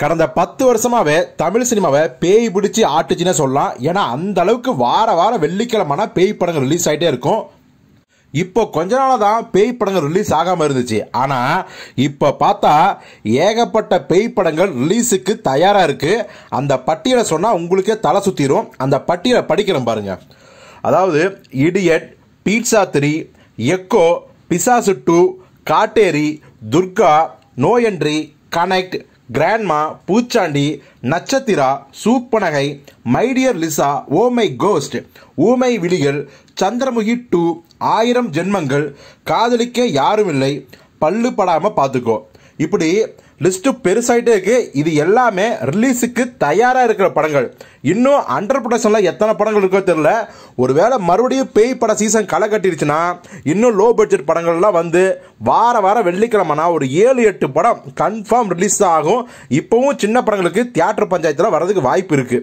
கடந்த பத்து வருஷமாவே தமிழ் சினிமாவை பேய் பிடிச்சி ஆட்டுச்சுன்னே சொல்லலாம் ஏன்னா அந்த அளவுக்கு வார வாரம் வெள்ளிக்கிழமைனா பேய் படங்கள் ரிலீஸ் ஆகிட்டே இருக்கும் இப்போ கொஞ்ச நாளாக தான் பேய் படங்கள் ரிலீஸ் ஆகாமல் இருந்துச்சு ஆனால் இப்போ பார்த்தா ஏகப்பட்ட பேய் படங்கள் ரிலீஸுக்கு தயாராக இருக்குது அந்த பட்டியலை சொன்னால் உங்களுக்கே தலை சுற்றிடும் அந்த பட்டியலை படிக்கிறோம் பாருங்கள் அதாவது idiot pizza three echo Pisasu two Katteri Durga நோயன்றி connect grandma Poochandi Natchathira Soopanagai my dear Lisa oh my ghost Oomai Vizhigal Chandramukhi two ஆயிரம் ஜென்மங்கள் காதலிக்க யாரும் இல்லை பல்லு படாமல் பார்த்துக்கோ இப்படி லிஸ்ட்டு பெருசாகிட்டே இருக்குது இது எல்லாமே ரிலீஸுக்கு தயாராக இருக்கிற படங்கள் இன்னும் அண்டர் ப்ரொடக்ஷனில் எத்தனை படங்கள் இருக்கோ தெரில ஒருவேளை மறுபடியும் பேய் பட சீசன் களை கட்டிருச்சுன்னா இன்னும் லோ பட்ஜெட் படங்கள்லாம் வந்து வார வாரம் வெள்ளிக்கிழமைனா ஒரு ஏழு எட்டு படம் கன்ஃபார்ம் ரிலீஸ் ஆகும் இப்போவும் சின்ன படங்களுக்கு தியேட்டர் பஞ்சாயத்தில் வர்றதுக்கு வாய்ப்பு இருக்குது